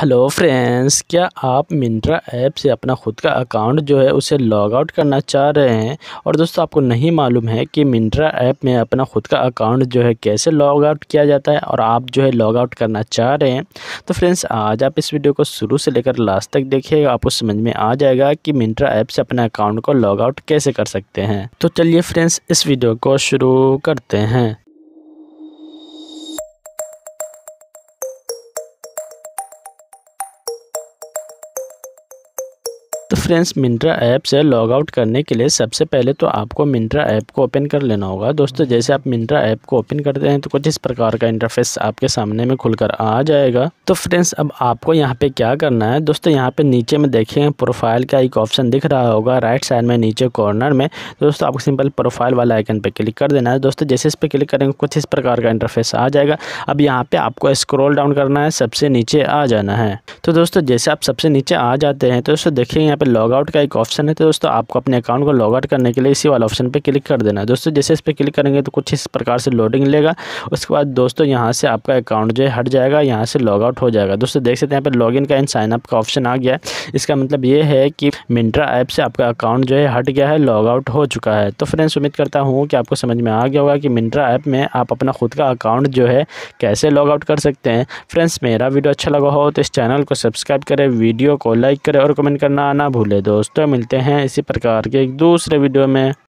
hello friends क्या आप Myntra app से अपना खुद का अकाउंट जो है उसे लॉग आउट करना चाह रहे हैं और दोस्तों आपको नहीं मालूम है कि मिंट्रा ऐप में अपना खुद का अकाउंट जो है कैसे लॉग आउट किया जाता है और आप जो है लॉग आउट करना चाह रहे हैं तो फ्रेंड्स आज आप इस वीडियो को शुरू से लेकर लास्ट तक देखिएगा आपको समझ में आ जाएगा कि मिंट्रा ऐप से अपने अकाउंट को लॉग आउट कैसे कर सकते हैं तो चलिए फ्रेंड्स इस वीडियो को शुरू करते हैं फ्रेंड्स मिंट्रा ऐप से लॉग आउट करने के लिए सबसे पहले तो आपको मिंत्रा ऐप को ओपन कर लेना होगा दोस्तों जैसे आप मिंट्रा ऐप को ओपन करते हैं तो कुछ इस प्रकार का इंटरफेस आपके सामने में खुलकर आ जाएगा तो फ्रेंड्स अब आपको यहाँ पे क्या करना है दोस्तों यहाँ पे नीचे में देखें प्रोफाइल का एक ऑप्शन दिख रहा होगा राइट साइड में नीचे कॉर्नर में दोस्तों आपको सिंपल प्रोफाइल वाला आइकन पर क्लिक कर देना है दोस्तों जैसे इस पर क्लिक करेंगे कुछ इस प्रकार का इंटरफेस आ जाएगा अब यहाँ पर आपको स्क्रोल डाउन करना है सबसे नीचे आ जाना है तो दोस्तों जैसे आप सबसे नीचे आ जाते हैं तो दोस्तों देखिए यहाँ पे लॉगआउट का एक ऑप्शन है तो दोस्तों आपको अपने अकाउंट को लॉगआउट करने के लिए इसी वाले ऑप्शन पर क्लिक कर देना है दोस्तों जैसे इस पर क्लिक करेंगे तो कुछ इस प्रकार से लोडिंग लेगा उसके बाद दोस्तों यहाँ से आपका अकाउंट जो है हट जाएगा यहाँ से लॉगआउट हो जाएगा दोस्तों देख सकते हैं यहाँ पर इन का एंड साइनअप का ऑप्शन आ गया है इसका मतलब ये है कि मिंट्रा ऐप से आपका अकाउंट जो है हट गया है लॉगआउट हो चुका है तो फ्रेंड्स उम्मीद करता हूँ कि आपको समझ में आ गया होगा कि मिंट्रा ऐप में आप अपना खुद का अकाउंट जो है कैसे लॉगआउट कर सकते हैं फ्रेंड्स मेरा वीडियो अच्छा लगा हो तो इस चैनल को सब्सक्राइब करें वीडियो को लाइक करें और कमेंट करना ना भूलें भूलें दोस्तों मिलते हैं इसी प्रकार के एक दूसरे वीडियो में